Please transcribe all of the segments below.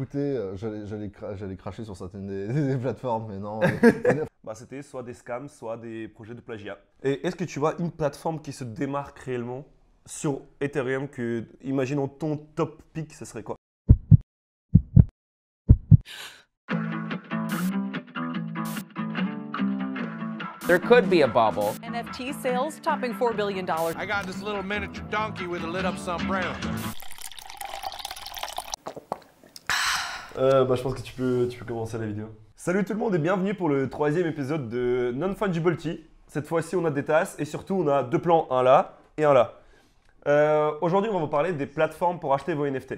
Écoutez, euh, j'allais cracher sur certaines des, plateformes, mais non. bah, C'était soit des scams, soit des projets de plagiat. Et est-ce que tu vois une plateforme qui se démarque réellement sur Ethereum que, imaginons, ton top pick, ce serait quoi There could be a bubble. NFT sales topping $4 billion. I got this little miniature donkey with a lit up sombrero. Euh, bah, je pense que tu peux, tu peux commencer la vidéo. Salut tout le monde et bienvenue pour le troisième épisode de non Tea. Cette fois-ci, on a des tasses et surtout, on a deux plans, un là et un là. Euh, aujourd'hui, on va vous parler des plateformes pour acheter vos NFT.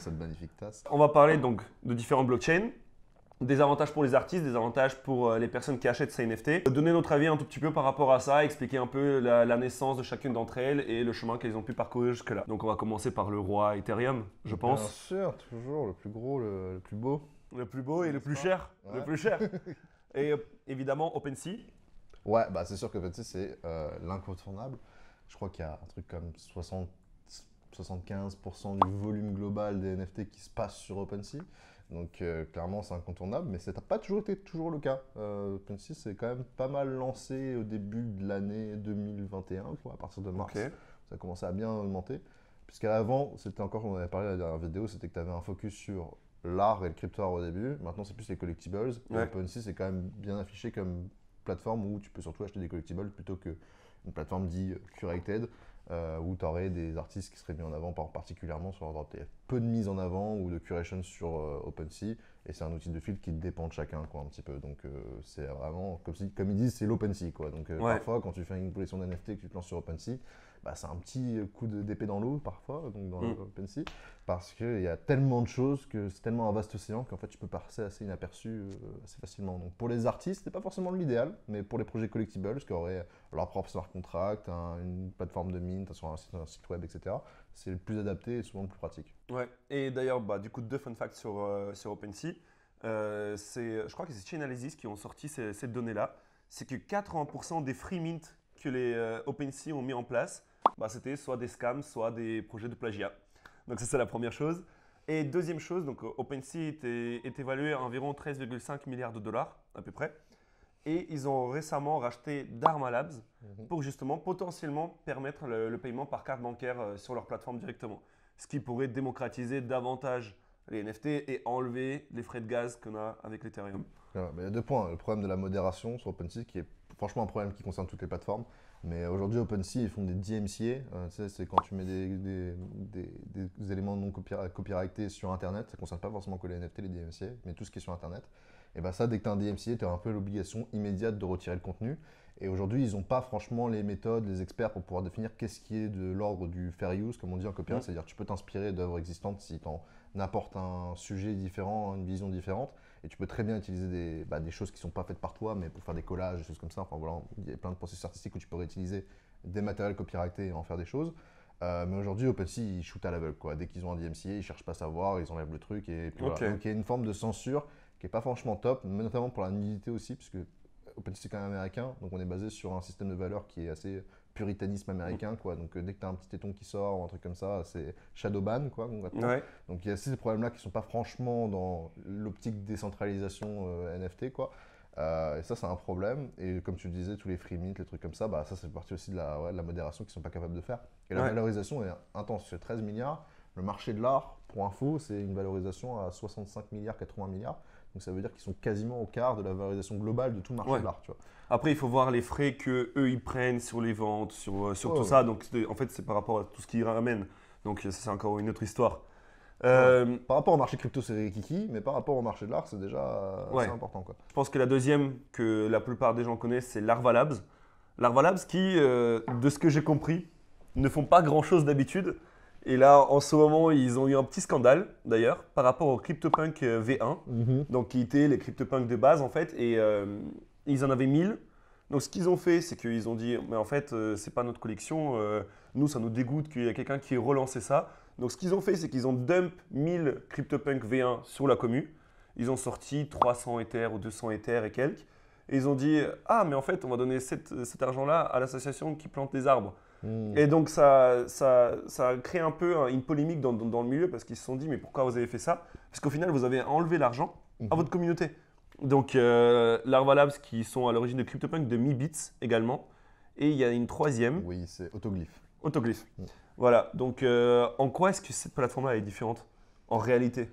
cette magnifique tasse. On va parler donc de différents blockchains, des avantages pour les artistes, des avantages pour euh, les personnes qui achètent ces NFT. Donner notre avis un tout petit peu par rapport à ça, expliquer un peu la, naissance de chacune d'entre elles et le chemin qu'elles ont pu parcourir jusque-là. Donc on va commencer par le roi Ethereum, je pense. Bien sûr, toujours le plus gros, le, plus beau. Le plus beau et le plus cher. Le plus cher. et euh, évidemment OpenSea. Ouais, bah c'est sûr que OpenSea c'est euh, l'incontournable. Je crois qu'il y a un truc comme 60, 75% du volume global des NFT qui se passe sur OpenSea. Donc euh, clairement, c'est incontournable, mais ça n'a pas toujours été toujours le cas. Euh, s'est quand même pas mal lancé au début de l'année 2021, à partir de mars. Ça a commencé à bien augmenter. Puisqu'avant, c'était encore, on avait parlé dans la dernière vidéo, c'était que tu avais un focus sur l'art et le crypto art au début. Maintenant, c'est plus les collectibles. OpenSys est c'est quand même bien affiché comme plateforme où tu peux surtout acheter des collectibles plutôt que une plateforme dit curated, euh, où tu aurais des artistes qui seraient mis en avant particulièrement sur leur drop TF peu de mise en avant ou de curation sur euh, OpenSea. Et c'est un outil de fil qui dépend de chacun, quoi, un petit peu. Donc, euh, c'est vraiment, comme, si, comme ils disent, c'est l'OpenSea, quoi. Donc, euh, parfois, quand tu fais une collection d'NFT que tu te lances sur OpenSea, bah, c'est un petit coup d'épée dans l'eau, parfois, donc dans mm. OpenSea, parce qu'il y a tellement de choses que c'est tellement un vaste océan qu'en fait, tu peux passer assez inaperçu assez facilement. Donc, pour les artistes, c'est pas forcément l'idéal, mais pour les projets collectibles, qui auraient leur propre smart contract, une plateforme de mint, un, site, un site web, etc., c'est le plus adapté et souvent le plus pratique. Ouais, et d'ailleurs, bah, du coup, deux fun facts sur, euh, sur OpenSea. Euh, je crois que c'est Chainalysis qui ont sorti ces, données-là. C'est que 80% des free mint que les euh, OpenSea ont mis en place, bah, c'était soit des scams, soit des projets de plagiat. Donc, ça, c'est la première chose. Et deuxième chose, donc OpenSea est, est évalué à environ 13,5 milliards de dollars à peu près. Et ils ont récemment racheté Dharma Labs mhm. pour justement potentiellement permettre le, paiement par carte bancaire euh, sur leur plateforme directement. Ce qui pourrait démocratiser davantage les NFT et enlever les frais de gaz qu'on a avec l'Ethereum. il y a deux points. Le problème de la modération sur OpenSea qui est franchement un problème qui concerne toutes les plateformes. Mais aujourd'hui, OpenSea, ils font des DMCA. Euh, c'est quand tu mets des, éléments non copyrightés sur Internet. Ça ne concerne pas forcément que les NFT, les DMCA, mais tout ce qui est sur Internet. Et bien ça, dès que tu as un DMCA, tu as un peu l'obligation immédiate de retirer le contenu. Et aujourd'hui, ils n'ont pas franchement les méthodes, les experts pour pouvoir définir qu'est-ce qui est de l'ordre du fair use, comme on dit en copyright. Mm. C'est-à-dire tu peux t'inspirer d'œuvres existantes si tu en apportes un sujet différent, une vision différente. Et tu peux très bien utiliser des, bah, choses qui ne sont pas faites par toi, mais pour faire des collages, des choses comme ça. Enfin voilà, il y a plein de processus artistiques où tu peux réutiliser des matériels copyrightés et en faire des choses. Euh, mais aujourd'hui, OpenSea, ils shootent à l'aveugle. Quoi. Dès qu'ils ont un DMCA, ils ne cherchent pas à savoir, ils enlèvent le truc. Et puis, Donc il y a une forme de censure qui n'est pas franchement top, mais notamment pour la nudité aussi, puisque OpenSea, c'est quand même américain. Donc on est basé sur un système de valeurs qui est assez puritanisme américain, mm. quoi. Donc, euh, dès que tu as un petit téton qui sort ou un truc comme ça, c'est ban quoi. Donc, il y a ces problèmes-là qui sont pas franchement dans l'optique décentralisation euh, NFT, quoi. Euh, et ça, c'est un problème. Et comme tu disais, tous les free mint, les trucs comme ça, bah, ça, c'est partie aussi de la, la modération qu'ils sont pas capables de faire. Et la valorisation est intense. C'est 13 milliards. Le marché de l'art, pour info, c'est une valorisation à 65 milliards, 80 milliards. Donc ça veut dire qu'ils sont quasiment au quart de la valorisation globale de tout le marché de l'art. Après, il faut voir les frais que ils prennent sur les ventes, sur, euh, tout ça. Donc en fait, c'est par rapport à tout ce qu'ils ramènent. Donc c'est encore une autre histoire. Euh, par rapport au marché crypto, c'est Kiki, mais par rapport au marché de l'art, c'est déjà euh, important. Je pense que la deuxième que la plupart des gens connaissent, c'est Larva Labs. Larva Labs qui, de ce que j'ai compris, ne font pas grand-chose d'habitude. Et là, en ce moment, ils ont eu un petit scandale, d'ailleurs, par rapport au CryptoPunk euh, V1, mhm. donc qui étaient les CryptoPunk de base, en fait, et euh, ils en avaient 1000. Donc, ce qu'ils ont fait, c'est qu'ils ont dit, mais en fait, ce euh, c'est pas notre collection, nous, ça nous dégoûte qu'il y ait quelqu'un qui ait relancé ça. Donc, ce qu'ils ont fait, c'est qu'ils ont dump 1000 CryptoPunk V1 sur la commu. Ils ont sorti 300 Ether ou 200 Ether et quelques. Et ils ont dit, ah, mais en fait, on va donner cet argent-là à l'association qui plante des arbres. Hmm. Et donc ça, ça, ça, a créé un peu une polémique dans, le milieu parce qu'ils se sont dit mais pourquoi vous avez fait ça Parce qu'au final vous avez enlevé l'argent à mhm. votre communauté. Donc euh, qui sont à l'origine de CryptoPunk, de MiBits également. Et il y a une troisième. Oui, c'est Autoglyph. Autoglyph. Hmm. Voilà, donc euh, en quoi est-ce que cette plateforme-là est différente en réalité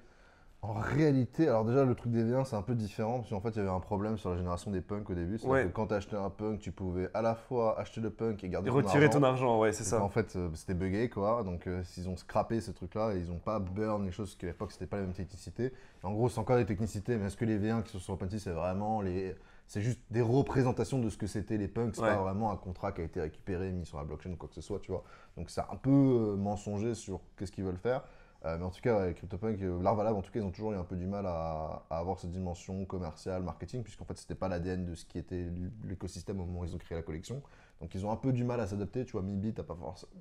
en réalité, alors déjà le truc des V1 c'est un peu différent parce qu'en fait il y avait un problème sur la génération des punks au début. C'est que quand tu achetais un punk, tu pouvais à la fois acheter le punk et garder et retirer ton argent, ouais, c'est ça. En fait, euh, c'était buggé quoi. Donc euh, ils ont scrappé ce truc là et ils ont pas burn les choses parce qu'à l'époque c'était pas la même technicité. En gros, c'est encore des technicités, mais est-ce que les V1 qui sont sur OpenSea c'est vraiment les. C'est juste des représentations de ce que c'était les punks, pas vraiment un contrat qui a été récupéré, mis sur la blockchain ou quoi que ce soit, tu vois. Donc c'est un peu euh, mensonger sur qu'est-ce qu'ils veulent faire. Euh, mais en tout cas, avec CryptoPunk, euh, Larvalab, en tout cas, ils ont toujours eu un peu du mal à, avoir cette dimension commerciale, marketing, puisqu'en fait, c'était pas l'ADN de ce qui était l'écosystème au moment où ils ont créé la collection. Donc, ils ont un peu du mal à s'adapter. Tu vois, Mibit a pas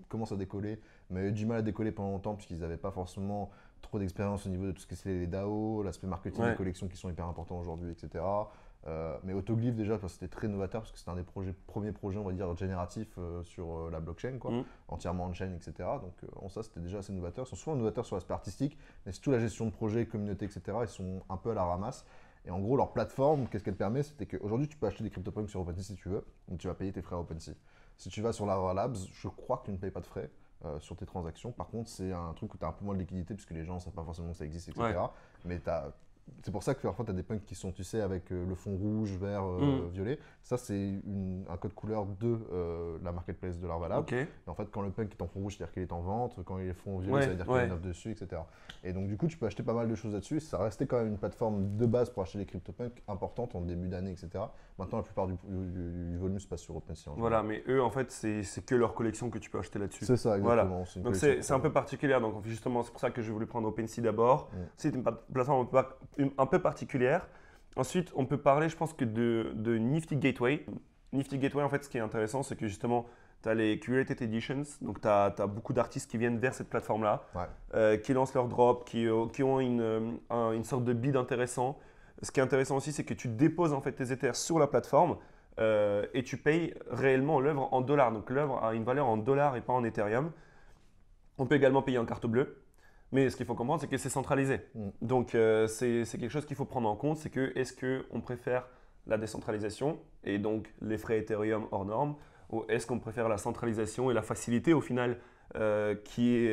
commence à décoller, mais a eu du mal à décoller pendant longtemps, puisqu'ils n'avaient pas forcément trop d'expérience au niveau de tout ce que c'est les DAO, l'aspect marketing les des collections qui sont hyper importants aujourd'hui, etc. Euh, mais Autoglyph, déjà, c'était très novateur parce que c'était un des projets, premiers projets, on va dire, génératifs euh, sur euh, la blockchain, quoi, mm. entièrement en chaîne, etc. Donc, ça, c'était déjà assez novateur. Ils sont souvent novateurs sur l'aspect artistique, mais surtout la gestion de projets, communauté, etc. Ils sont un peu à la ramasse. Et en gros, leur plateforme, qu'est-ce qu'elle permet C'était qu'aujourd'hui, tu peux acheter des CryptoPunks sur OpenSea si tu veux, donc tu vas payer tes frais à OpenSea. Si tu vas sur la Labs, je crois que tu ne payes pas de frais. sur tes transactions. Par contre, c'est un truc où tu as un peu moins de liquidité puisque les gens ne savent pas forcément que ça existe, etc. Mais tu as c'est pour ça que parfois tu as des punks qui sont, tu sais, avec euh, le fond rouge, vert, euh, mm. violet. Ça, c'est un code couleur de euh, la marketplace de l'art en fait, quand le punk est en fond rouge, c'est-à-dire qu'il est en vente. Quand il est fond violet, ça veut dire qu'il y a une offre dessus, etc. Et donc, du coup, tu peux acheter pas mal de choses là-dessus. Ça restait quand même une plateforme de base pour acheter des punks importantes en début d'année, etc. Maintenant, la plupart du, volume se passe sur OpenSea. Voilà, mais eux, en fait, c'est que leur collection que tu peux acheter là-dessus. C'est ça, exactement. Donc, c'est un peu particulier. Donc, justement, c'est pour ça que je voulais prendre OpenSea d'abord. Mm. C'est une plateforme un peu particulière. Ensuite, on peut parler, je pense, que de, Nifty Gateway. Nifty Gateway, en fait, ce qui est intéressant, c'est que justement, tu as les Curated Editions, donc tu as, beaucoup d'artistes qui viennent vers cette plateforme-là, euh, qui lancent leur drop, euh, qui, ont euh, une, sorte de bid intéressant. Ce qui est intéressant aussi, c'est que tu déposes en fait tes Ethers sur la plateforme et tu payes réellement l'œuvre en dollars. Donc l'œuvre a une valeur en dollars et pas en Ethereum. On peut également payer en carte bleue. Mais ce qu'il faut comprendre, c'est que c'est centralisé. Mm. Donc euh, c'est quelque chose qu'il faut prendre en compte, c'est que est-ce qu'on préfère la décentralisation et donc les frais Ethereum hors normes, ou est-ce qu'on préfère la centralisation et la facilité au final euh, qui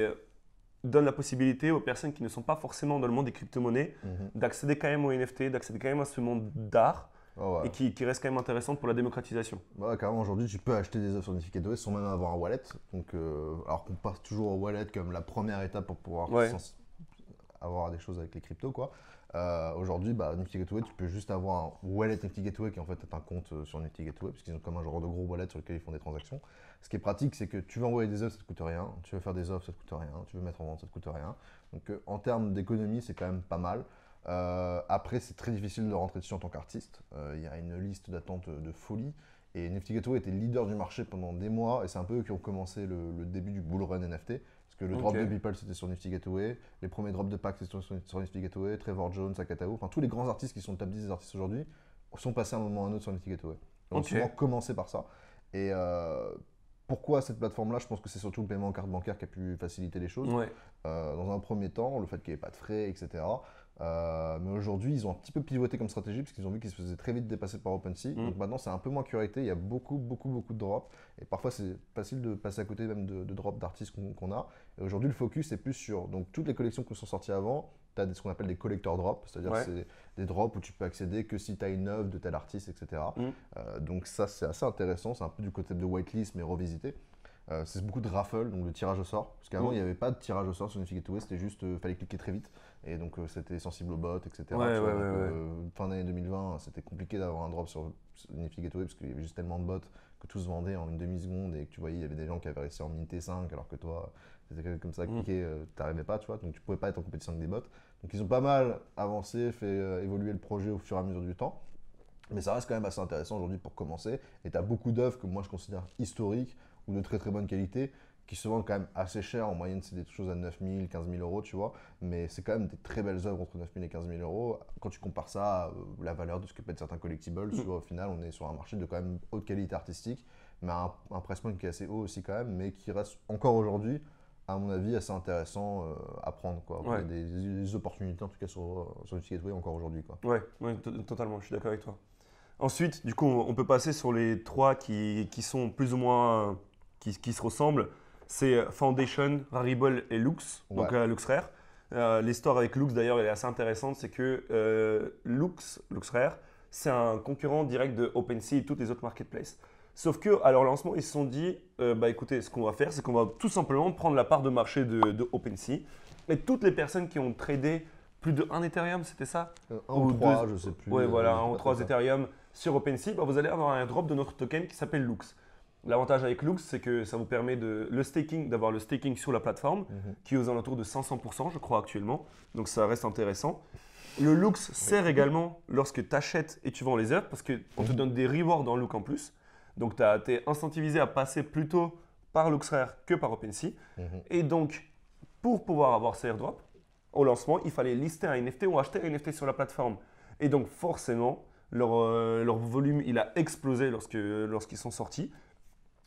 donne la possibilité aux personnes qui ne sont pas forcément dans le monde des crypto-monnaies mm-hmm. d'accéder quand même aux NFT, d'accéder quand même à ce monde d'art Oh, et qui, reste quand même intéressante pour la démocratisation. Bah, carrément, aujourd'hui, tu peux acheter des offres sur Gateway sans même avoir un wallet. Donc, euh, alors qu'on passe toujours au wallet comme la première étape pour pouvoir avoir des choses avec les cryptos, quoi. Euh, aujourd'hui, bah, Nifty Gateway, tu peux juste avoir un wallet Nifty Gateway qui en fait est un compte euh, sur Nifty Gateway, puisqu'ils ont comme un genre de gros wallet sur lequel ils font des transactions. Ce qui est pratique, c'est que tu veux envoyer des offres, ça te coûte rien. Tu veux faire des offres, ça te coûte rien. Tu veux mettre en vente, ça te coûte rien. Donc en termes d'économie, c'est quand même pas mal. Euh, après, c'est très difficile de rentrer dessus en tant qu'artiste. Euh, il y a une liste d'attente de folie. Et Nifty Gateway était leader du marché pendant des mois. Et c'est un peu eux qui ont commencé le, début du bull run NFT. Parce que le drop de Beeple, c'était sur Nifty Gateway. Les premiers drops de Pack, c'était sur, sur, Gateway. Trevor Jones, Akatao. Enfin, tous les grands artistes qui sont le top 10 des artistes aujourd'hui sont passés à un moment ou à un autre sur Nifty Gateway. Donc, okay. souvent commencé par ça. Et euh, pourquoi cette plateforme-là Je pense que c'est surtout le paiement en carte bancaire qui a pu faciliter les choses. Euh, dans un premier temps, le fait qu'il n'y ait pas de frais, etc. Euh, mais aujourd'hui, ils ont un petit peu pivoté comme stratégie parce qu'ils ont vu qu'ils se faisaient très vite dépasser par OpenSea. Mm. Donc maintenant, c'est un peu moins curaté. Il y a beaucoup, beaucoup, beaucoup de drops. Et parfois, c'est facile de passer à côté même de, drops d'artistes qu'on a. Et aujourd'hui, le focus est plus sur donc, toutes les collections qui sont sorties avant. Tu as ce qu'on appelle des collector drops, c'est-à-dire des drops où tu peux accéder que si tu as une œuvre de tel artiste, etc. Mm. Euh, donc ça, c'est assez intéressant. C'est un peu du côté de whitelist, mais revisité. Euh, c'est beaucoup de raffle, donc le tirage au sort. Parce qu'avant, mm. il n'y avait pas de tirage au sort sur Unified Gateway, c'était juste, euh, fallait cliquer très vite. Et donc, c'était sensible aux bots, etc. Ouais, ouais, ouais, fin d'année 2020, c'était compliqué d'avoir un drop sur Unified Gateway parce qu'il y avait juste tellement de bots que tout se vendait en une demi-seconde et que tu voyais, il y avait des gens qui avaient réussi en t 5 alors que toi, c'était comme ça, mm. cliquer, tu n'arrivais pas, tu vois. Donc, tu pouvais pas être en compétition avec des bots. Donc ils ont pas mal avancé, fait euh, évoluer le projet au fur et à mesure du temps. Mais ça reste quand même assez intéressant aujourd'hui pour commencer. Et tu as beaucoup d'œuvres que moi je considère historiques ou de très très bonne qualité qui se vendent quand même assez cher. En moyenne, c'est des choses à 9000, 15000 euros, tu vois. Mais c'est quand même des très belles œuvres entre 9000 et 15000 euros. Quand tu compares ça à euh, la valeur de ce que peut être certains collectibles, mm. soit au final, on est sur un marché de quand même haute qualité artistique, mais un, un price qui est assez haut aussi quand même, mais qui reste encore aujourd'hui à mon avis, assez intéressant euh, à prendre. Quoi. Des, des, opportunités, en tout cas, sur, sur le encore aujourd'hui. Oui, Ouais, totalement, je suis d'accord avec toi. Ensuite, du coup, on peut passer sur les trois qui, qui sont plus ou moins. Euh, qui, qui se ressemblent. C'est Foundation, Rarible et Lux, donc euh, Lux Rare. Euh, l'histoire avec Lux, d'ailleurs, est assez intéressante. C'est que Lux, Lux Rare, c'est un concurrent direct de OpenSea et toutes les autres marketplaces. Sauf que à leur lancement, ils se sont dit, euh, bah écoutez, ce qu'on va faire, c'est qu'on va tout simplement prendre la part de marché de, de OpenSea. Et toutes les personnes qui ont tradé plus de 1 Ethereum, c'était ça euh, Un ou, sais plus. Euh, voilà, 1 ou 3 Ethereum sur OpenSea, bah, vous allez avoir un drop de notre token qui s'appelle Lux. L'avantage avec Lux, c'est que ça vous permet de le staking, d'avoir le staking sur la plateforme, mhm. qui est aux alentours de 500%, je crois actuellement. Donc ça reste intéressant. Le Lux sert également lorsque tu achètes et tu vends les œuvres, parce qu'on on te mhm. donne des rewards en Lux en plus. Donc, tu as été incentivisé à passer plutôt par LuxRare que par OpenSea. Mhm. Et donc, pour pouvoir avoir ces airdrops, au lancement, il fallait lister un NFT ou acheter un NFT sur la plateforme. Et donc, forcément, euh, leur, volume, il a explosé lorsque, lorsqu'ils sont sortis.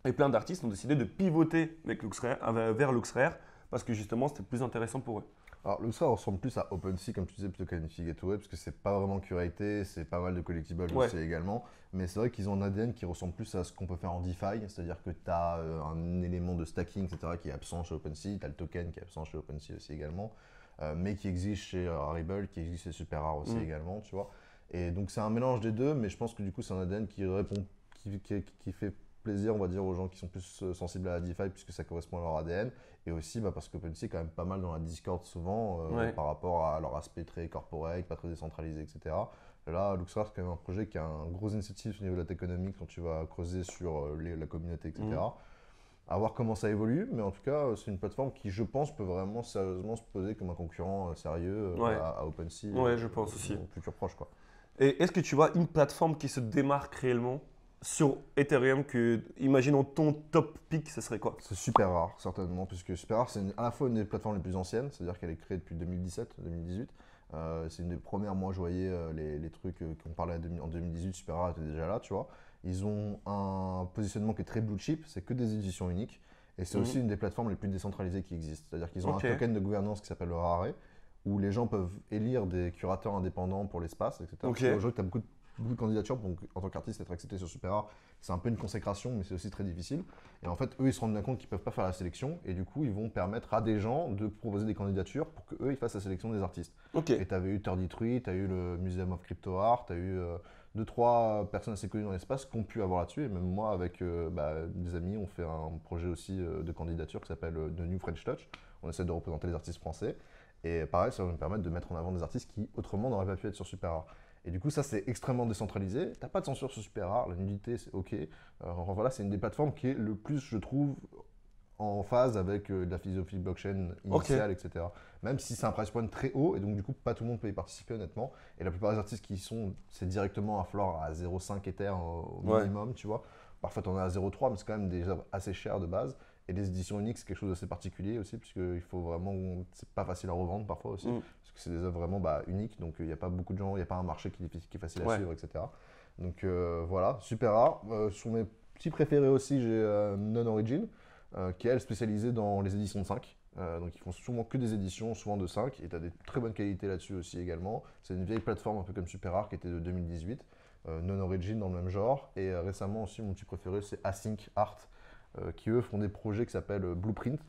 Et plein d'artistes ont décidé de pivoter avec euh, vers LuxRare parce que justement, c'était plus intéressant pour eux. Alors, le ça ressemble plus à OpenSea, comme tu disais, plutôt qu'à Nifty Gateway, parce que c'est pas vraiment curated, c'est pas mal de collectibles aussi également. Mais c'est vrai qu'ils ont un ADN qui ressemble plus à ce qu'on peut faire en DeFi, c'est-à-dire que tu as euh, un élément de stacking, etc., qui est absent chez OpenSea, tu as le token qui est absent chez OpenSea aussi également, euh, mais qui existe chez euh, Rarible, qui existe chez SuperRare aussi mm. également, tu vois. Et donc, c'est un mélange des deux, mais je pense que du coup, c'est un ADN qui répond, qui fait plaisir, on va dire, aux gens qui sont plus euh, sensibles à la DeFi puisque ça correspond à leur ADN. Et aussi bah, parce qu'OpenSea est quand même pas mal dans la Discord souvent euh, par rapport à leur aspect très corporate, pas très décentralisé, etc. Là, Luxrar, c'est quand même un projet qui a un gros initiative au niveau de la économique quand tu vas creuser sur euh, la communauté, etc. Mm. À voir comment ça évolue, mais en tout cas, c'est une plateforme qui, je pense, peut vraiment sérieusement se poser comme un concurrent sérieux à, OpenSea. Ouais, je pense aussi. Futur proche, quoi. Et est-ce que tu vois une plateforme qui se démarque réellement sur Ethereum que, imaginons ton top pick, ce serait quoi C'est super rare, certainement, puisque super rare, c'est à la fois une des plateformes les plus anciennes, c'est-à-dire qu'elle est créée depuis 2017-2018. Euh, c'est une des premières, moi je voyais euh, les, trucs euh, qu'on parlait en 2018, super rare était déjà là, tu vois. Ils ont un positionnement qui est très blue chip, c'est que des éditions uniques. Et c'est mhm. aussi une des plateformes les plus décentralisées qui existent. C'est-à-dire qu'ils ont un token de gouvernance qui s'appelle le Rare, où les gens peuvent élire des curateurs indépendants pour l'espace, etc. Okay. Aujourd'hui, tu as beaucoup de beaucoup de candidatures pour, en tant qu'artiste, être accepté sur Super C'est un peu une consécration, mais c'est aussi très difficile. Et en fait, eux, ils se rendent bien compte qu'ils ne peuvent pas faire la sélection. Et du coup, ils vont permettre à des gens de proposer des candidatures pour qu'eux, ils fassent la sélection des artistes. Ok. Et tu avais eu Turditruit, tu as eu le Museum of Crypto Art, tu as eu euh, deux, trois personnes assez connues dans l'espace qui ont pu avoir là-dessus. Et même moi, avec euh, bah, des amis, on fait un projet aussi euh, de candidature qui s'appelle The New French Touch. On essaie de représenter les artistes français. Et pareil, ça va nous permettre de mettre en avant des artistes qui, autrement, n'auraient pas pu être sur Super et du coup, ça, c'est extrêmement décentralisé. T'as pas de censure, c'est super rare. La nudité, c'est OK. Euh, voilà, c'est une des plateformes qui est le plus, je trouve, en phase avec euh, la philosophie blockchain initiale, etc. Même si c'est un price point très haut, et donc du coup, pas tout le monde peut y participer honnêtement. Et la plupart des artistes qui y sont, c'est directement à flore à 0,5 Ether euh, au minimum, tu vois. Parfois, t'en as à 0,3, mais c'est quand même déjà assez cher de base. Et les éditions uniques, c'est quelque chose d'assez particulier aussi, il faut vraiment. C'est pas facile à revendre parfois aussi, mm. parce que c'est des œuvres vraiment bah, uniques, donc il euh, n'y a pas beaucoup de gens, il n'y a pas un marché qui, est facile à suivre, etc. Donc euh, voilà, super rare. Euh, sur mes petits préférés aussi, j'ai Non Origin, qui est spécialisée dans les éditions de 5. donc ils font souvent que des éditions, souvent de 5, et tu as des très bonnes qualités là-dessus aussi également. C'est une vieille plateforme un peu comme Super Rare qui était de 2018. non Origin dans le même genre. Et récemment aussi, mon petit préféré, c'est Async Art, euh, qui eux font des projets qui s'appellent euh, Blueprint.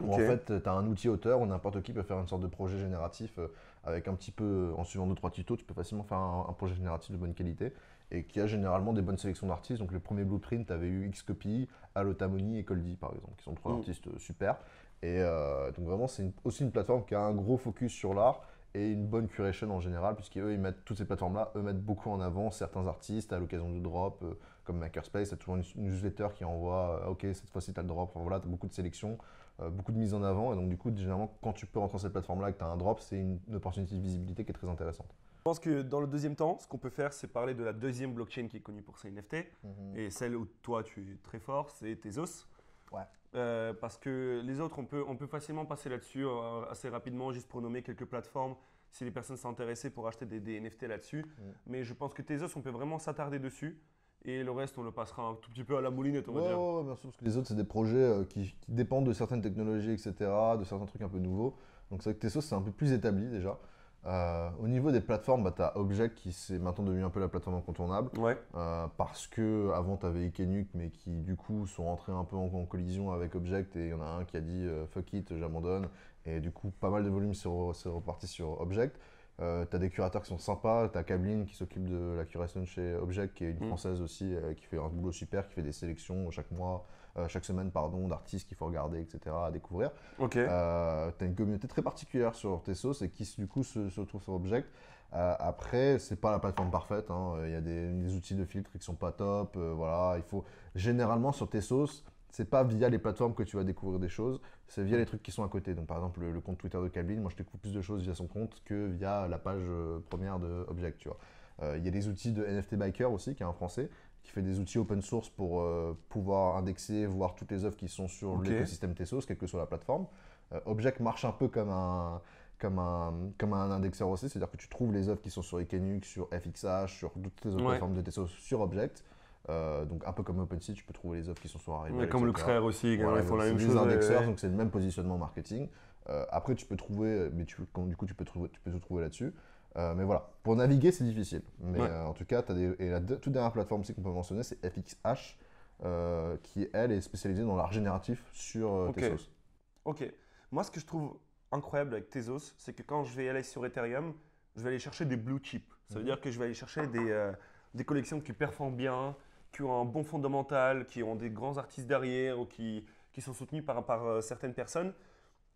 Où en fait, euh, tu as un outil auteur où n'importe qui peut faire une sorte de projet génératif avec un petit peu, en suivant deux trois tutos, tu peux facilement faire un, projet génératif de bonne qualité et qui a généralement des bonnes sélections d'artistes. Donc le premier Blueprint, avait eu Xcopy, Alotamoni et Coldy par exemple, qui sont trois mm. artistes super. Et donc vraiment, c'est aussi une plateforme qui a un gros focus sur l'art et une bonne curation en général, puisqu'eux, ils mettent toutes ces plateformes-là, eux mettent beaucoup en avant certains artistes à l'occasion de drop, comme Makerspace, c'est toujours une newsletter qui envoie euh, Ok, cette fois-ci, tu as le drop. voilà, tu as beaucoup de sélections, euh, beaucoup de mise en avant. Et donc, du coup, généralement, quand tu peux rentrer sur cette plateforme-là et que tu as un drop, c'est une, opportunité de visibilité qui est très intéressante. Je pense que dans le deuxième temps, ce qu'on peut faire, c'est parler de la deuxième blockchain qui est connue pour ses NFT mm-hmm. et celle où toi, tu es très fort, c'est Tezos. Ouais. Euh, parce que les autres, on peut, on peut facilement passer là-dessus assez rapidement, juste pour nommer quelques plateformes si les personnes sont intéressées pour acheter des, NFT là-dessus. Mm. Mais je pense que Tezos, on peut vraiment s'attarder dessus et le reste, on le passera un tout petit peu à la moulinette, on va dire. Ouais, bien sûr, parce que les autres, c'est des projets euh, qui, dépendent de certaines technologies, etc., de certains trucs un peu nouveaux. Donc c'est vrai que Tesos, c'est un peu plus établi déjà. Euh, au niveau des plateformes, bah, tu as Object qui s'est maintenant devenu un peu la plateforme incontournable. Euh, parce que avant, tu avais Ikenuk, mais qui du coup sont rentrés un peu en, collision avec Object et il y en a un qui a dit fuck it, j'abandonne. Et du coup, pas mal de volume s'est reparti sur Object. Euh, t'as des curateurs qui sont sympas, t'as Kabeline qui s'occupe de la curation chez Object, qui est une mm. française aussi, euh, qui fait un boulot super, qui fait des sélections chaque mois, euh, chaque semaine, pardon, d'artistes qu'il faut regarder, etc., à découvrir. Ok. Euh, t'as une communauté très particulière sur Tessos et qui, du coup, se, se retrouve sur Object. après, c'est pas la plateforme parfaite, hein. il y a des, outils de filtre qui sont pas top, voilà, il faut... Généralement, sur Tessos, c'est pas via les plateformes que tu vas découvrir des choses, c'est via les trucs qui sont à côté. Donc par exemple le, compte Twitter de Calvin, moi je découvre plus de choses via son compte que via la page euh, première de Object, euh, Il y a des outils de NFT Biker aussi, qui est un français, qui fait des outils open source pour euh, pouvoir indexer, voir toutes les œuvres qui sont sur l'écosystème Tezos quelque que soit la plateforme. Object marche un peu comme un, comme un, indexeur aussi, c'est-à-dire que tu trouves les œuvres qui sont sur Ekenux, sur FXH, sur toutes les autres plateformes de Tezos sur Object. Euh, donc un peu comme OpenSea, tu peux trouver les offres qui sont sur Arrival. Mais comme Luxrare aussi, ils font la même chose. Des indexeurs, donc c'est le même positionnement marketing. Euh, après, tu peux trouver, mais du coup, tu peux, trouver, tu peux tout trouver là-dessus. Euh, mais voilà, pour naviguer, c'est difficile. Mais en tout cas, as des, et la toute dernière plateforme qu'on peut mentionner, c'est FXH, qui elle est spécialisée dans l'art génératif sur Tezos. Ok. Moi, ce que je trouve incroyable avec Tezos, c'est que quand je vais aller sur Ethereum, je vais aller chercher des blue chips. Ça veut mhm. dire que je vais aller chercher des, des collections qui performent bien, qui ont un bon fondamental, qui ont des grands artistes derrière ou qui, qui sont soutenus par, par euh, certaines personnes,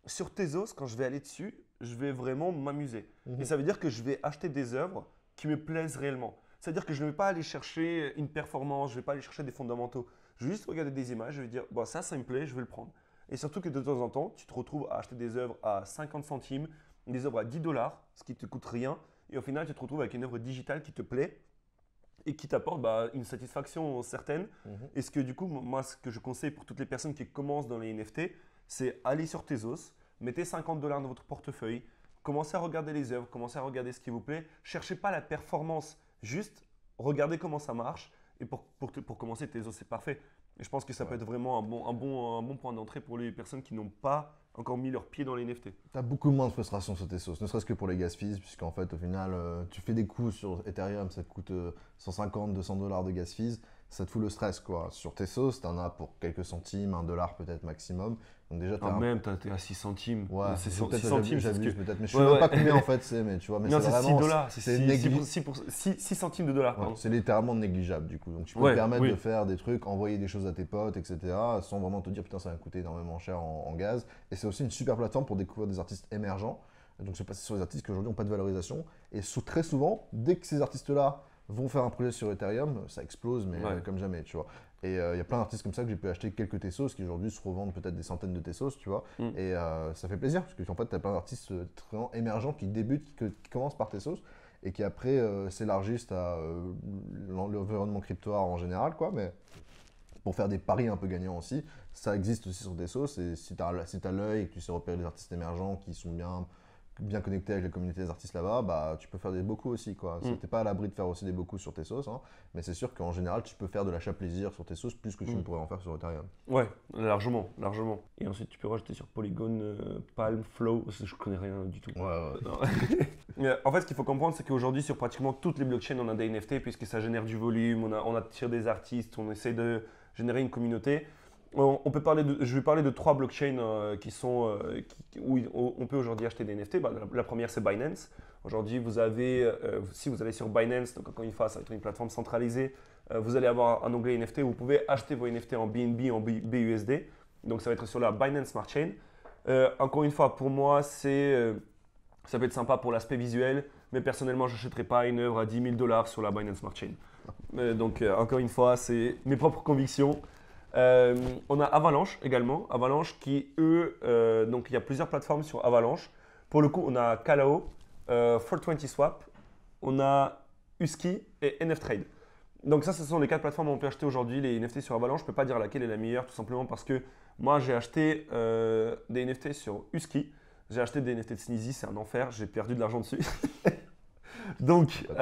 sur Tezos, quand je vais aller dessus, je vais vraiment m'amuser. Mhm. Et ça veut dire que je vais acheter des œuvres qui me plaisent réellement. C'est-à-dire que je ne vais pas aller chercher une performance, je ne vais pas aller chercher des fondamentaux. Je vais juste regarder des images, je vais dire, bon, ça, ça me plaît, je vais le prendre. Et surtout que de temps en temps, tu te retrouves à acheter des œuvres à 50 centimes, des œuvres à 10 dollars, ce qui ne te coûte rien. Et au final, tu te retrouves avec une œuvre digitale qui te plaît et qui t'apporte bah, une satisfaction certaine. Mhm. Et ce que du coup, moi, ce que je conseille pour toutes les personnes qui commencent dans les NFT, c'est aller sur Tezos, mettez 50 dollars dans votre portefeuille, commencez à regarder les œuvres, commencez à regarder ce qui vous plaît, cherchez pas la performance, juste regardez comment ça marche. Et pour, pour, pour commencer, Tezos, c'est parfait. Et je pense que ça peut être vraiment un bon, point d'entrée pour les personnes qui n'ont pas encore mis leurs pieds dans les NFT. Tu as beaucoup moins de frustration sur tes sauces, ne serait-ce que pour les gas fees, puisqu'en fait, au final, euh, tu fais des coûts sur Ethereum, ça te coûte 150, euh, 200 dollars de gas fees, ça te fout le stress, quoi. Sur tes sauces, tu en as pour quelques centimes, un dollar peut-être maximum. Donc déjà, as ah, même, à 6 centimes. Ouais, c'est 6 centimes. J'abuse peut-être, je ne sais pas combien en fait c'est, mais tu vois, mais c'est vraiment. 6 dollars, c'est 6, centimes de dollars. c'est littéralement négligeable du coup. Donc tu peux te permettre de faire des trucs, envoyer des choses à tes potes, etc. sans vraiment te dire putain, ça va coûter énormément cher en, gaz. Et c'est aussi une super plateforme pour découvrir des artistes émergents. Donc c'est passé sur des artistes qui aujourd'hui n'ont pas de valorisation. Et sous, très souvent, dès que ces artistes-là vont faire un projet sur Ethereum, ça explose, mais euh, comme jamais, tu vois. Et euh, il y a plein d'artistes comme ça que j'ai pu acheter quelques Tessos, qui aujourd'hui se revendent peut-être des centaines de Tessos, tu vois. Mm. Et euh, ça fait plaisir, parce que en fait, tu as plein d'artistes euh, émergents qui débutent, qui, commencent par Tessos, et qui après s'élargissent à l'environnement cryptoire en général, quoi. Mais pour faire des paris un peu gagnants aussi, ça existe aussi sur Tessos. Et si tu as, si as l'œil et que tu sais repérer les artistes émergents qui sont bien bien connecté avec les communautés des artistes là-bas, bah, tu peux faire des beaucoup aussi. Quoi. Mm. pas à l'abri de faire aussi des beaucoup sur tes sauces, hein. mais c'est sûr qu'en général, tu peux faire de l'achat plaisir sur tes sauces plus que tu mm. ne pourrais en faire sur Ethereum. Ouais, largement, largement. Et ensuite, tu peux rajouter sur Polygon, euh, Palm, Flow, parce que je connais rien du tout. Ouais, ouais. en fait, ce qu'il faut comprendre, c'est qu'aujourd'hui, sur pratiquement toutes les blockchains, on a des NFT, puisque ça génère du volume, on attire des artistes, on essaie de générer une communauté on peut parler de, je vais parler de trois blockchains euh, qui sont, euh, où on peut aujourd'hui acheter des NFT. Bah, la, première, c'est Binance. Aujourd'hui, vous avez, euh, si vous allez sur Binance, donc encore une fois, ça va être une plateforme centralisée, vous allez avoir un onglet NFT où vous pouvez acheter vos NFT en BNB, en BUSD. Donc, ça va être sur la Binance Smart Chain. encore une fois, pour moi, c'est, ça peut être sympa pour l'aspect visuel, mais personnellement, je n'achèterai pas une œuvre à 10 000 dollars sur la Binance Smart Chain. donc, encore une fois, c'est mes propres convictions. Euh, on a Avalanche également. Avalanche qui, eux, euh, donc il y a plusieurs plateformes sur Avalanche. Pour le coup, on a Kalao, euh, 420 Swap, on a Husky et NFTrade. Donc ça, ce sont les quatre plateformes où on peut acheter aujourd'hui les NFT sur Avalanche. Je ne peux pas dire laquelle est la meilleure, tout simplement parce que moi, j'ai acheté euh, des NFT sur Husky. J'ai acheté des NFT de Sneezy, c'est un enfer. J'ai perdu de l'argent dessus. Donc, on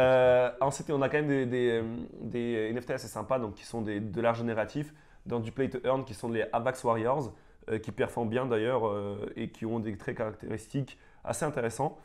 a quand même des, NFT assez sympas, donc qui sont des, de l'art génératif dans du play to earn qui sont les Avax Warriors, euh, qui performent bien d'ailleurs euh, et qui ont des traits caractéristiques assez intéressants.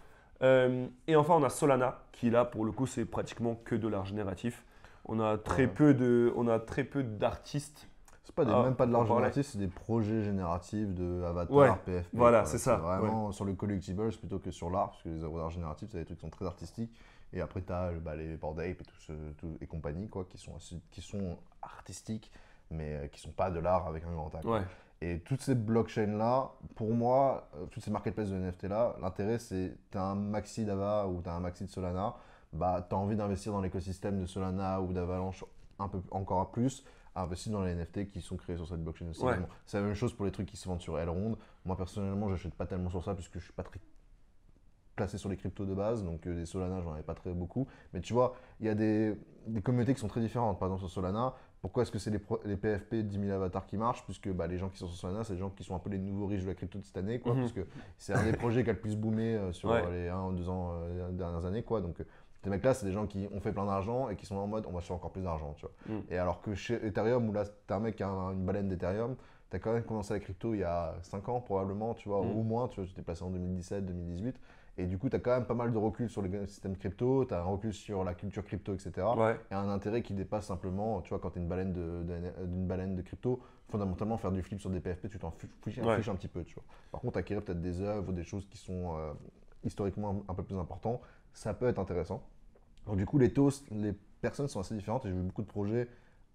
Euh, et enfin, on a Solana, qui là, pour le coup, c'est pratiquement que de l'art génératif. On a très peu de, on a très peu d'artistes c'est pas des, même pas de l'art génératif, c'est des projets génératifs de Avatar, PFP. Voilà, c'est ça. Vraiment sur le collectibles plutôt que sur l'art, parce que les œuvres d'art génératif, c'est des trucs qui sont très artistiques. Et après, tu as bah, les Bored Ape et, et compagnie, quoi, qui sont, qui sont artistiques mais euh, qui sont pas de l'art avec un grand A. Et toutes ces blockchains-là, pour moi, euh, toutes ces marketplaces de NFT-là, l'intérêt c'est tu as un maxi d'Ava ou tu as un maxi de Solana, bah, tu as envie d'investir dans l'écosystème de Solana ou d'Avalanche un peu encore plus, investir dans les NFT qui sont créés sur cette blockchain aussi. C'est la même chose pour les trucs qui se vendent sur Elrond. Moi personnellement, j'achète pas tellement sur ça puisque je suis pas très placé sur les cryptos de base, donc euh, des Solana, j'en avais pas très beaucoup. Mais tu vois, il y a des, des, communautés qui sont très différentes. Par exemple, sur Solana, pourquoi est-ce que c'est les, PFP 10 000 avatars qui marchent Puisque bah, les gens qui sont sur Solana, c'est les gens qui sont un peu les nouveaux riches de la crypto de cette année, quoi. Mhm. Parce que c'est un des projets qui a le plus boomé euh, sur les 1 ou 2 ans euh, dernières années, quoi. Donc, ces mecs-là, c'est des gens qui ont fait plein d'argent et qui sont en mode, on va faire encore plus d'argent, tu vois. Mm. Et alors que chez Ethereum, où là, t'as un mec qui a une baleine d'Ethereum, t'as quand même commencé la crypto il y a 5 ans, probablement, tu vois, au mm. ou moins, tu vois, tu t'es placé en 2017, 2018. Et du coup, tu as quand même pas mal de recul sur le système crypto, tu as un recul sur la culture crypto, etc. Et un intérêt qui dépasse simplement, tu vois, quand tu es une baleine de, d'une baleine de crypto, fondamentalement, faire du flip sur des PFP, tu t'en fiches, un petit peu, tu vois. Par contre, acquérir peut-être des œuvres ou des choses qui sont euh, historiquement un, peu plus importantes, ça peut être intéressant. Donc, du coup, les taux, les personnes sont assez différentes j'ai vu beaucoup de projets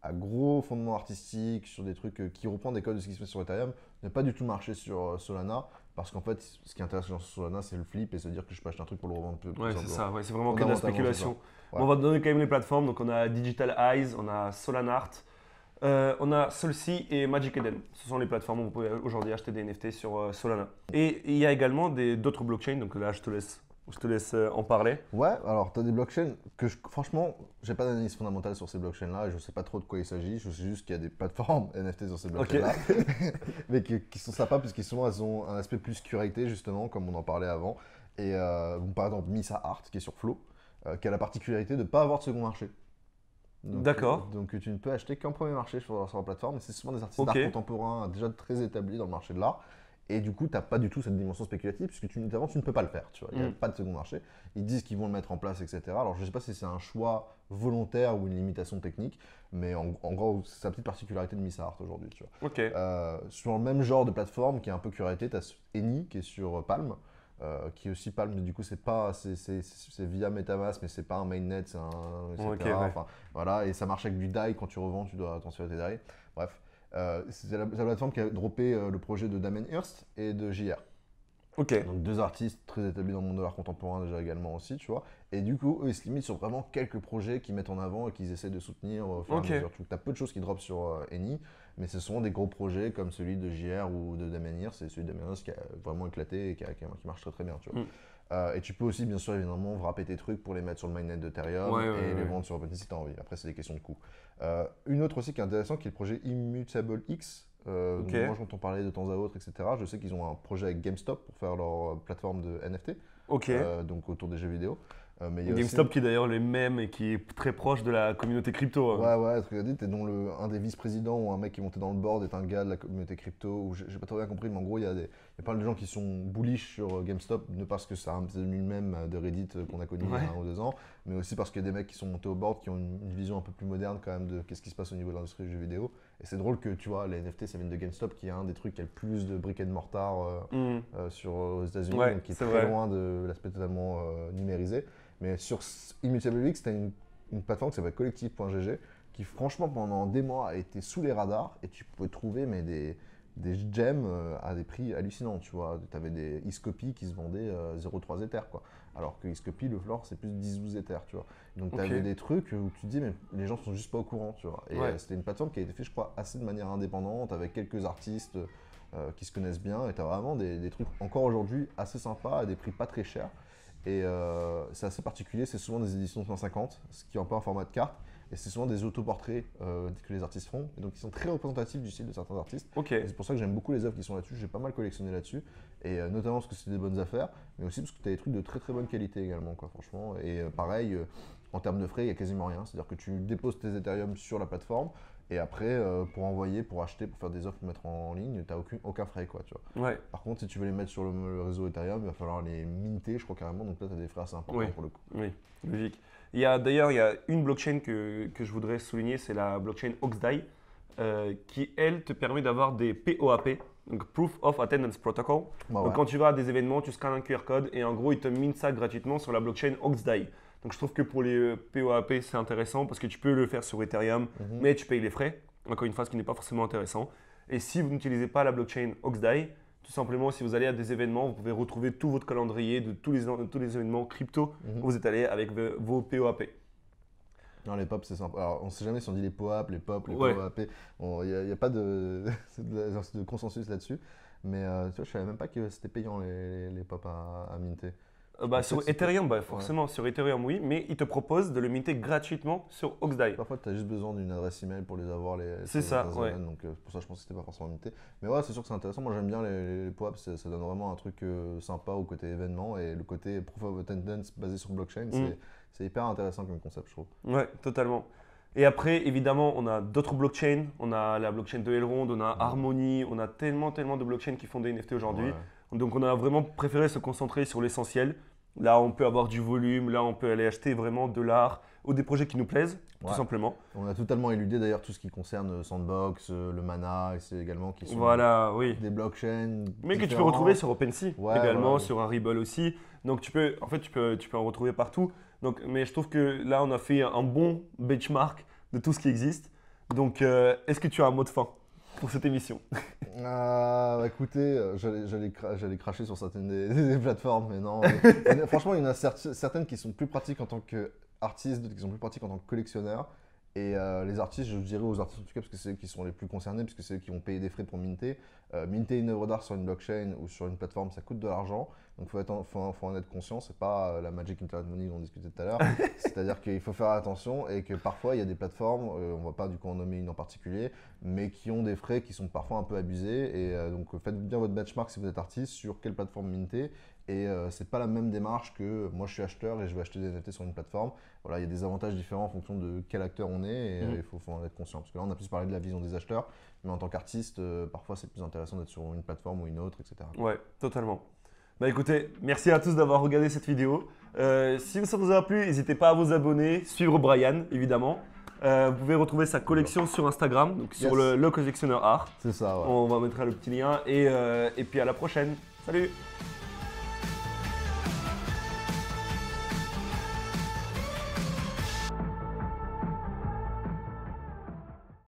à gros fondement artistique, sur des trucs euh, qui reprend des codes de ce qui se fait sur Ethereum, ne pas du tout marcher sur euh, Solana. Parce qu'en fait, ce qui intéresse intéressant sur Solana, c'est le flip et se dire que je peux acheter un truc pour le revendre plus. Ouais, c'est ça, c'est vraiment que de la spéculation. on va donner quand même les plateformes. Donc, on a Digital Eyes, on a Solanart, euh, on a Solsi et Magic Eden. Ce sont les plateformes où vous pouvez aujourd'hui acheter des NFT sur euh, Solana. Et il y a également d'autres blockchains. Donc là, je te laisse je te laisse euh, en parler. Ouais, alors tu as des blockchains que je, franchement, j'ai pas d'analyse fondamentale sur ces blockchains-là et je sais pas trop de quoi il s'agit. Je sais juste qu'il y a des plateformes NFT sur ces blockchains-là, mais qui, sont sympas parce elles ont un aspect plus curité justement, comme on en parlait avant. Et euh, par exemple, Misa Art qui est sur Flow, euh, qui a la particularité de ne pas avoir de second marché. D'accord. Donc, tu ne peux acheter qu'un premier marché sur, leur la plateforme. Et c'est souvent des artistes contemporains d'art contemporain déjà très établis dans le marché de l'art et du coup, tu n'as pas du tout cette dimension spéculative, puisque tu, tu ne peux pas le faire. Tu vois. Il n'y a mm. pas de second marché. Ils disent qu'ils vont le mettre en place, etc. Alors, je ne sais pas si c'est un choix volontaire ou une limitation technique, mais en, gros, c'est sa petite particularité de Miss Art aujourd'hui. Tu vois. Euh, sur le même genre de plateforme qui est un peu curatée, tu as Eni qui est sur euh, Palm. Euh, qui est aussi Palm, mais du coup, c'est pas c'est via MetaMask, mais c'est pas un mainnet, c'est un. enfin, voilà, et ça marche avec du DAI. Quand tu revends, tu dois transférer à tes DAI. Bref. Euh, c'est la, plateforme qui a droppé euh, le projet de Damien Hirst et de JR. Ok. Donc deux artistes très établis dans le monde de l'art contemporain déjà également aussi, tu vois. Et du coup, eux, ils se limitent sur vraiment quelques projets qu'ils mettent en avant et qu'ils essaient de soutenir euh, Tu as peu de choses qui droppent sur Eni, mais ce sont des gros projets comme celui de JR ou de Damien Hirst. C'est celui de Damien Hirst qui a vraiment éclaté et qui, marche très très bien, tu vois. Mm. Euh, et tu peux aussi, bien sûr, évidemment, wrapper tes trucs pour les mettre sur le mainnet d'Ethereum et les vendre sur OpenSea si tu as envie. Après, c'est des questions de coût. Euh, une autre aussi qui est intéressante, qui est le projet Immutable X. Euh, moi, j'entends parler de temps à autre, etc. Je sais qu'ils ont un projet avec GameStop pour faire leur plateforme de NFT. donc autour des jeux vidéo. Euh, GameStop qui est d'ailleurs les mêmes et qui est très proche de la communauté crypto. Hein. Ouais Ouais, ouais, Reddit dont le, un des vice-présidents ou un mec qui est monté dans le board est un gars de la communauté crypto, ou j'ai pas trop bien compris, mais en gros, il y, a des, y pas mal de gens qui sont bullish sur euh, GameStop, ne parce que ça a un petit le même euh, de Reddit qu'on a connu il y a un ou deux ans, mais aussi parce qu'il y a des mecs qui sont montés au board qui ont une, vision un peu plus moderne quand même de qu'est-ce qui se passe au niveau de l'industrie du jeu vidéo. Et c'est drôle que tu vois, les NFT, ça vient de GameStop, qui est un des trucs qui a le plus de brick and mortar mm. sur, aux États-Unis, qui est, très loin de l'aspect totalement numérisé. Mais sur Immutable c'était une, une, plateforme qui s'appelle collective.gg, qui franchement pendant des mois a été sous les radars, et tu pouvais trouver mais, des, des gems euh, à des prix hallucinants, tu vois. Tu avais des Iscopy qui se vendaient 0,3 euh, éthers, quoi. Alors que Iscopy, le floor, c'est plus 10-12 éthers, tu vois. Donc tu avais des trucs où tu dis, mais les gens sont juste pas au courant, tu vois. Et euh, c'était une plateforme qui a été faite, je crois, assez de manière indépendante, avec quelques artistes qui se connaissent bien, et tu as vraiment des, des trucs, encore aujourd'hui, assez sympas, à des prix pas très chers. Et euh, c'est assez particulier, c'est souvent des éditions 150, ce qui est pas un format de carte. Et c'est souvent des autoportraits euh, que les artistes font. Et donc, ils sont très représentatifs du style de certains artistes. C'est pour ça que j'aime beaucoup les œuvres qui sont là-dessus. J'ai pas mal collectionné là-dessus. Et euh, notamment parce que c'est des bonnes affaires, mais aussi parce que tu as des trucs de très très bonne qualité également, quoi, franchement. Et pareil, en termes de frais, il n'y a quasiment rien. C'est-à-dire que tu déposes tes Ethereum sur la plateforme. Et après, euh, pour envoyer, pour acheter, pour faire des offres, mettre en, ligne, tu n'as aucun frais. Quoi, tu vois. Par contre, si tu veux les mettre sur le, réseau Ethereum, il va falloir les minter, je crois carrément. Donc là, tu as des frais assez importants pour le coup. Oui, logique. Il y a d'ailleurs, il y a une blockchain que, que je voudrais souligner, c'est la blockchain Oxdai, euh, qui elle te permet d'avoir des POAP, donc Proof of Attendance Protocol. Bah donc quand tu vas à des événements, tu scans un QR code et en gros, ils te minent ça gratuitement sur la blockchain Oxdai. Donc je trouve que pour les POAP, euh, c'est intéressant parce que tu peux le faire sur Ethereum, mhm. mais tu payes les frais. Encore une fois, ce qui n'est pas forcément intéressant. Et si vous n'utilisez pas la blockchain OxDAI, tout simplement, si vous allez à des événements, vous pouvez retrouver tout votre calendrier de tous les, tous les événements crypto où mhm. vous êtes allé avec vos POAP. Non, les POP, c'est sympa. Alors, on ne sait jamais si on dit les POAP, les POP, les POAP. Il n'y a, pas de, consensus là-dessus. Mais euh, tu vois, je savais même pas que c'était payant les, les, pop à, à minter. Euh, bah, sur Ethereum, bah, forcément, sur Ethereum, oui, mais ils te proposent de le minter gratuitement sur OxDAI. Parfois, tu as juste besoin d'une adresse email pour les avoir. Les, c'est ça, Donc, euh, pour ça, je pense que c'était pas forcément minté. Mais ouais, c'est sûr que c'est intéressant. Moi, j'aime bien les, les ça, donne vraiment un truc euh, sympa au côté événement et le côté proof of attendance basé sur blockchain, mm. c'est hyper intéressant comme concept, je trouve. Ouais, totalement. Et après, évidemment, on a d'autres blockchains. On a la blockchain de Elrond, on a mm. Harmony, on a tellement, tellement de blockchains qui font des NFT aujourd'hui. Donc, on a vraiment préféré se concentrer sur l'essentiel. Là, on peut avoir du volume, là, on peut aller acheter vraiment de l'art ou des projets qui nous plaisent, tout simplement. On a totalement éludé d'ailleurs tout ce qui concerne euh, Sandbox, euh, le Mana, et c'est également qui sont voilà, des blockchains. Mais que tu peux retrouver sur OpenSea, également, sur Ribble aussi. Donc, tu peux, en fait, tu peux, tu peux en retrouver partout. Donc, mais je trouve que là, on a fait un bon benchmark de tout ce qui existe. Donc, euh, est-ce que tu as un mot de fin pour cette émission ah, bah, écoutez, euh, j'allais cracher sur certaines des, des plateformes, mais non. franchement, il y en a certaines qui sont plus pratiques en tant qu'artistes, d'autres qui sont plus pratiques en tant que collectionneur et euh, les artistes, je dirais aux artistes en tout cas, parce que c'est eux qui sont les plus concernés, parce que c'est eux qui vont payer des frais pour minter. Euh, minter une œuvre d'art sur une blockchain ou sur une plateforme, ça coûte de l'argent. Donc il faut, faut, faut, en être conscient. C'est pas euh, la Magic Internet Money dont on discutait tout à l'heure. C'est-à-dire qu'il faut faire attention et que parfois il y a des plateformes, on va pas du coup en nommer une en particulier, mais qui ont des frais qui sont parfois un peu abusés. Et donc faites bien votre benchmark si vous êtes artiste sur quelle plateforme minter et euh, c'est pas la même démarche que euh, moi je suis acheteur et je vais acheter des NFT sur une plateforme. Voilà, il y a des avantages différents en fonction de quel acteur on est et mhm. euh, il faut, en être conscient. Parce que là, on a plus parlé de la vision des acheteurs, mais en tant qu'artiste, parfois c'est plus intéressant d'être sur une plateforme ou une autre, etc. Ouais, totalement. Bah écoutez, merci à tous d'avoir regardé cette vidéo. si ça vous a plu, n'hésitez pas à vous abonner, suivre Brian évidemment. vous pouvez retrouver sa collection sur Instagram, donc sur le, le, collectionneur art. C'est ça, ouais. On va mettre le petit lien et, et puis à la prochaine. Salut